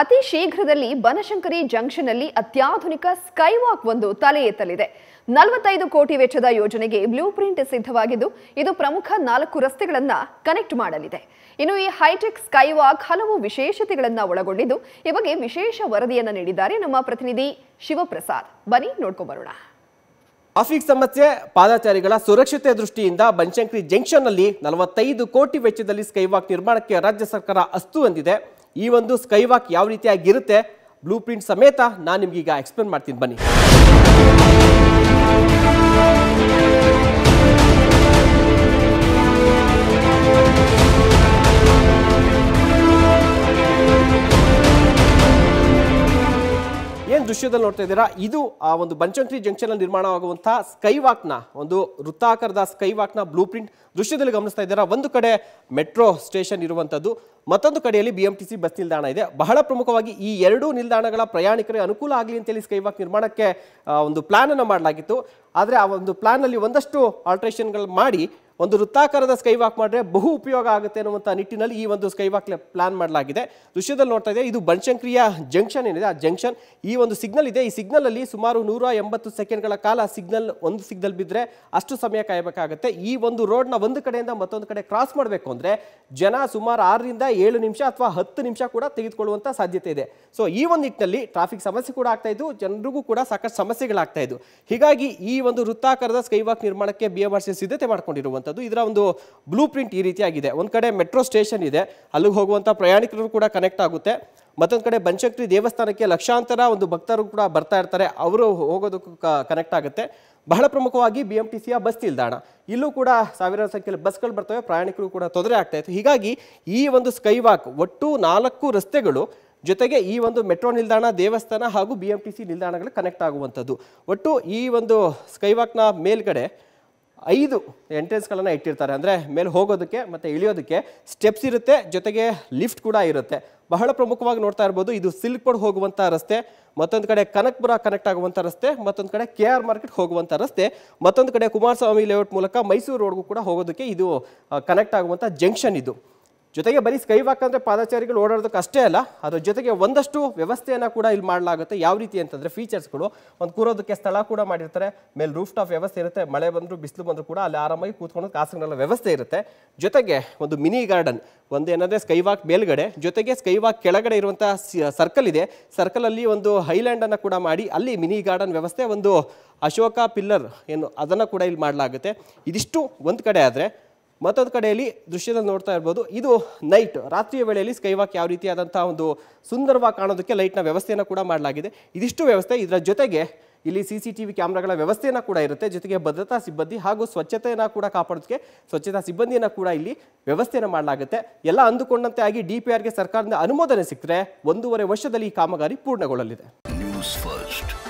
ಅತಿ ಶೀಘ್ರದಲ್ಲಿ ಬನಶಂಕರಿ ಜಂಕ್ಷನ್ ಅಲ್ಲಿ ಅತ್ಯಾಧುನಿಕ ಸ್ಕೈವಾಕ್ ಒಂದು ತಲೆ ಎತ್ತಲಿದೆ ನಲವತ್ತೈದು ಕೋಟಿ ವೆಚ್ಚದ ಯೋಜನೆಗೆ ಬ್ಲೂ ಪ್ರಿಂಟ್ ಸಿದ್ಧವಾಗಿದ್ದು ಇದು ಪ್ರಮುಖ ನಾಲ್ಕು ರಸ್ತೆಗಳನ್ನು ಕನೆಕ್ಟ್ ಮಾಡಲಿದೆ ಇನ್ನು ಈ ಹೈಟೆಕ್ ಸ್ಕೈವಾಕ್ ಹಲವು ವಿಶೇಷತೆಗಳನ್ನು ಒಳಗೊಂಡಿದ್ದು ಈ ಬಗ್ಗೆ ವಿಶೇಷ ವರದಿಯನ್ನು ನೀಡಿದ್ದಾರೆ ನಮ್ಮ ಪ್ರತಿನಿಧಿ ಶಿವಪ್ರಸಾದ್ ಬನ್ನಿ ನೋಡ್ಕೊಬರೋಣ ಟ್ರಾಫಿಕ್ ಸಮಸ್ಯೆ ಪಾದಾಚಾರಿಗಳ ಸುರಕ್ಷತೆ ದೃಷ್ಟಿಯಿಂದ ಬನಶಂಕರಿ ಜಂಕ್ಷನ್ನಲ್ಲಿ ನಲವತ್ತೈದು ಕೋಟಿ ವೆಚ್ಚದಲ್ಲಿ ಸ್ಕೈವಾಕ್ ನಿರ್ಮಾಣಕ್ಕೆ ರಾಜ್ಯ ಸರ್ಕಾರ ಅಸ್ತು ಹೊಂದಿದೆ ಈ ಒಂದು ಸ್ಕೈವಾಕ್ ಯಾವ ರೀತಿಯಾಗಿರುತ್ತೆ ಬ್ಲೂ ಪ್ರಿಂಟ್ ಸಮೇತ ನಾನು ಈಗ ಎಕ್ಸ್ಪ್ಲೇನ್ ಮಾಡ್ತೀನಿ ಬನ್ನಿ ಏನು ದೃಶ್ಯದಲ್ಲಿ ನೋಡ್ತಾ ಇದ್ದೀರಾ ಇದು ಆ ಒಂದು ಬಂಚಂತ್ರಿ ಜಂಕ್ಷನ್ ಅಲ್ಲಿ ನಿರ್ಮಾಣವಾಗುವಂತಹ ಸ್ಕೈ ನ ಒಂದು ವೃತ್ತಾಕಾರದ ಸ್ಕೈ ನ ಬ್ಲೂ ಪ್ರಿಂಟ್ ದೃಶ್ಯದಲ್ಲಿ ಗಮನಿಸ್ತಾ ಇದ್ದೀರಾ ಒಂದು ಕಡೆ ಮೆಟ್ರೋ ಸ್ಟೇಷನ್ ಇರುವಂಥದ್ದು ಮತ್ತೊಂದು ಕಡೆಯಲ್ಲಿ ಬಿಎಂಟಿಸಿ ಬಸ್ ನಿಲ್ದಾಣ ಇದೆ ಬಹಳ ಪ್ರಮುಖವಾಗಿ ಈ ಎರಡೂ ನಿಲ್ದಾಣಗಳ ಪ್ರಯಾಣಿಕರಿಗೆ ಅನುಕೂಲ ಆಗಲಿ ಅಂತೇಳಿ ಸ್ಕೈವಾಕ್ ನಿರ್ಮಾಣಕ್ಕೆ ಒಂದು ಪ್ಲಾನನ್ನು ಮಾಡಲಾಗಿತ್ತು ಆದರೆ ಆ ಒಂದು ಅಲ್ಲಿ ಒಂದಷ್ಟು ಆಲ್ಟ್ರೇಷನ್ಗಳು ಮಾಡಿ ಒಂದು ವೃತ್ತಾಕಾರದ ಸ್ಕೈ ವಾಕ್ ಮಾಡಿದ್ರೆ ಬಹು ಉಪಯೋಗ ಆಗುತ್ತೆ ಅನ್ನುವಂಥ ನಿಟ್ಟಿನಲ್ಲಿ ಈ ಒಂದು ಸ್ಕೈ ವಾಕ್ ಪ್ಲಾನ್ ಮಾಡಲಾಗಿದೆ ದೃಶ್ಯದಲ್ಲಿ ನೋಡ್ತಾ ಇದೆ ಇದು ಬನ್ಶಂಕ್ರಿಯ ಜಂಕ್ಷನ್ ಏನಿದೆ ಆ ಜಂಕ್ಷನ್ ಈ ಒಂದು ಸಿಗ್ನಲ್ ಇದೆ ಈ ಸಿಗ್ನಲ್ ಅಲ್ಲಿ ಸುಮಾರು ನೂರ ಎಂಬತ್ತು ಸೆಕೆಂಡ್ಗಳ ಕಾಲ ಸಿಗ್ನಲ್ ಒಂದು ಸಿಗ್ನಲ್ ಬಿದ್ದರೆ ಅಷ್ಟು ಸಮಯ ಕಾಯಬೇಕಾಗುತ್ತೆ ಈ ಒಂದು ರೋಡ್ನ ಒಂದು ಕಡೆಯಿಂದ ಮತ್ತೊಂದು ಕಡೆ ಕ್ರಾಸ್ ಮಾಡಬೇಕು ಅಂದರೆ ಜನ ಸುಮಾರು ಆರರಿಂದ ಏಳು ನಿಮಿಷ ಅಥವಾ ಹತ್ತು ನಿಮಿಷ ಕೂಡ ತೆಗೆದುಕೊಳ್ಳುವಂಥ ಸಾಧ್ಯತೆ ಇದೆ ಸೊ ಈ ಒಂದು ನಿಟ್ಟಿನಲ್ಲಿ ಟ್ರಾಫಿಕ್ ಸಮಸ್ಯೆ ಕೂಡ ಆಗ್ತಾ ಇದ್ದು ಜನರಿಗೂ ಕೂಡ ಸಾಕಷ್ಟು ಸಮಸ್ಯೆಗಳಾಗ್ತಾ ಇದ್ದು ಹೀಗಾಗಿ ಈ ಒಂದು ವೃತ್ತಾಕಾರದ ಸ್ಕೈವಾಕ್ ನಿರ್ಮಾಣಕ್ಕೆ ಬಿ ಎಂ ಆರ್ ಸಿ ಸಿದ್ಧತೆ ಮಾಡಿಕೊಂಡಿರುವಂಥದ್ದು ಇದರ ಒಂದು ಬ್ಲೂ ಪ್ರಿಂಟ್ ಈ ರೀತಿಯಾಗಿದೆ ಒಂದು ಕಡೆ ಮೆಟ್ರೋ ಸ್ಟೇಷನ್ ಇದೆ ಅಲ್ಲಿಗೆ ಹೋಗುವಂಥ ಪ್ರಯಾಣಿಕರು ಕೂಡ ಕನೆಕ್ಟ್ ಆಗುತ್ತೆ ಮತ್ತೊಂದು ಕಡೆ ಬಂಚಕ್ರಿ ದೇವಸ್ಥಾನಕ್ಕೆ ಲಕ್ಷಾಂತರ ಒಂದು ಭಕ್ತರು ಕೂಡ ಬರ್ತಾ ಇರ್ತಾರೆ ಅವರು ಹೋಗೋದಕ್ಕೂ ಕನೆಕ್ಟ್ ಆಗುತ್ತೆ ಬಹಳ ಪ್ರಮುಖವಾಗಿ ಬಿ ಎಂ ಟಿ ಸಿಯ ಬಸ್ ನಿಲ್ದಾಣ ಇಲ್ಲೂ ಕೂಡ ಸಾವಿರಾರು ಸಂಖ್ಯೆಯಲ್ಲಿ ಬಸ್ಗಳು ಬರ್ತವೆ ಪ್ರಯಾಣಿಕರು ಕೂಡ ತೊಂದರೆ ಆಗ್ತಾ ಇತ್ತು ಹೀಗಾಗಿ ಈ ಒಂದು ಸ್ಕೈವಾಕ್ ಒಟ್ಟು ನಾಲ್ಕು ರಸ್ತೆಗಳು ಜೊತೆಗೆ ಈ ಒಂದು ಮೆಟ್ರೋ ನಿಲ್ದಾಣ ದೇವಸ್ಥಾನ ಹಾಗೂ ಬಿ ಎಂ ಟಿ ಸಿ ನಿಲ್ದಾಣಗಳು ಕನೆಕ್ಟ್ ಆಗುವಂಥದ್ದು ಒಟ್ಟು ಈ ಒಂದು ಸ್ಕೈವಾಕ್ನ ಮೇಲ್ಗಡೆ ಐದು ಎಂಟ್ರೆನ್ಸ್ಗಳನ್ನು ಇಟ್ಟಿರ್ತಾರೆ ಅಂದರೆ ಮೇಲೆ ಹೋಗೋದಕ್ಕೆ ಮತ್ತು ಇಳಿಯೋದಕ್ಕೆ ಸ್ಟೆಪ್ಸ್ ಇರುತ್ತೆ ಜೊತೆಗೆ ಲಿಫ್ಟ್ ಕೂಡ ಇರುತ್ತೆ ಬಹಳ ಪ್ರಮುಖವಾಗಿ ನೋಡ್ತಾ ಇರ್ಬೋದು ಇದು ಸಿಲ್ಕ್ ಪಡ್ ಹೋಗುವಂಥ ರಸ್ತೆ ಮತ್ತೊಂದು ಕಡೆ ಕನಕ್ಪುರ ಕನೆಕ್ಟ್ ಆಗುವಂಥ ರಸ್ತೆ ಮತ್ತೊಂದು ಕಡೆ ಕೆ ಆರ್ ಮಾರ್ಕೆಟ್ ಹೋಗುವಂಥ ರಸ್ತೆ ಮತ್ತೊಂದು ಕಡೆ ಕುಮಾರಸ್ವಾಮಿ ಲೇಔಟ್ ಮೂಲಕ ಮೈಸೂರು ರೋಡ್ಗೂ ಕೂಡ ಹೋಗೋದಕ್ಕೆ ಇದು ಕನೆಕ್ಟ್ ಆಗುವಂಥ ಜಂಕ್ಷನ್ ಇದು ಜೊತೆಗೆ ಬರೀ ಸ್ಕೈವಾಕ್ ಅಂದರೆ ಪಾದಚಾರಿಗಳು ಓಡಾಡೋದಕ್ಕೆ ಅಷ್ಟೇ ಅಲ್ಲ ಅದರ ಜೊತೆಗೆ ಒಂದಷ್ಟು ವ್ಯವಸ್ಥೆಯನ್ನು ಕೂಡ ಇಲ್ಲಿ ಮಾಡಲಾಗುತ್ತೆ ಯಾವ ರೀತಿ ಅಂತಂದರೆ ಫೀಚರ್ಸ್ಗಳು ಒಂದು ಕೂರೋದಕ್ಕೆ ಸ್ಥಳ ಕೂಡ ಮಾಡಿರ್ತಾರೆ ಮೇಲೆ ರೂಫ್ ಟಾಪ್ ವ್ಯವಸ್ಥೆ ಇರುತ್ತೆ ಮಳೆ ಬಂದರೂ ಬಿಸಿಲು ಬಂದರೂ ಕೂಡ ಅಲ್ಲಿ ಆರಾಮಾಗಿ ಕೂತ್ಕೊಂಡು ಆಸನಗಳ ವ್ಯವಸ್ಥೆ ಇರುತ್ತೆ ಜೊತೆಗೆ ಒಂದು ಮಿನಿ ಗಾರ್ಡನ್ ಒಂದು ಏನಂದರೆ ಸ್ಕೈವಾಕ್ ಮೇಲ್ಗಡೆ ಜೊತೆಗೆ ಸ್ಕೈವಾಕ್ ಕೆಳಗಡೆ ಇರುವಂಥ ಸರ್ಕಲ್ ಇದೆ ಸರ್ಕಲಲ್ಲಿ ಒಂದು ಹೈಲ್ಯಾಂಡನ್ನು ಕೂಡ ಮಾಡಿ ಅಲ್ಲಿ ಮಿನಿ ಗಾರ್ಡನ್ ವ್ಯವಸ್ಥೆ ಒಂದು ಅಶೋಕ ಪಿಲ್ಲರ್ ಏನು ಅದನ್ನು ಕೂಡ ಇಲ್ಲಿ ಮಾಡಲಾಗುತ್ತೆ ಇದಿಷ್ಟು ಒಂದು ಕಡೆ ಆದರೆ ಮತ್ತೊಂದು ಕಡೆಯಲ್ಲಿ ದೃಶ್ಯದಲ್ಲಿ ನೋಡ್ತಾ ಇರ್ಬೋದು ಇದು ನೈಟ್ ರಾತ್ರಿಯ ವೇಳೆಯಲ್ಲಿ ಸ್ಕೈವಾಕ್ ಯಾವ ರೀತಿಯಾದಂಥ ಒಂದು ಸುಂದರವಾಗಿ ಕಾಣೋದಕ್ಕೆ ಲೈಟ್ನ ವ್ಯವಸ್ಥೆಯನ್ನು ಕೂಡ ಮಾಡಲಾಗಿದೆ ಇದಿಷ್ಟು ವ್ಯವಸ್ಥೆ ಇದರ ಜೊತೆಗೆ ಇಲ್ಲಿ ಸಿ ಸಿ ಟಿ ವಿ ಕ್ಯಾಮ್ರಾಗಳ ವ್ಯವಸ್ಥೆಯನ್ನು ಕೂಡ ಇರುತ್ತೆ ಜೊತೆಗೆ ಭದ್ರತಾ ಸಿಬ್ಬಂದಿ ಹಾಗೂ ಸ್ವಚ್ಛತೆಯನ್ನು ಕೂಡ ಕಾಪಾಡೋದಕ್ಕೆ ಸ್ವಚ್ಛತಾ ಸಿಬ್ಬಂದಿಯನ್ನು ಕೂಡ ಇಲ್ಲಿ ವ್ಯವಸ್ಥೆಯನ್ನು ಮಾಡಲಾಗುತ್ತೆ ಎಲ್ಲ ಅಂದುಕೊಂಡಂತೆ ಆಗಿ ಡಿ ಪಿ ಆರ್ಗೆ ಸರ್ಕಾರದಿಂದ ಅನುಮೋದನೆ ಸಿಕ್ಕರೆ ಒಂದೂವರೆ ವರ್ಷದಲ್ಲಿ ಈ ಕಾಮಗಾರಿ ಪೂರ್ಣಗೊಳ್ಳಲಿದೆ ನ್ಯೂಸ್ ಫಸ್ಟ್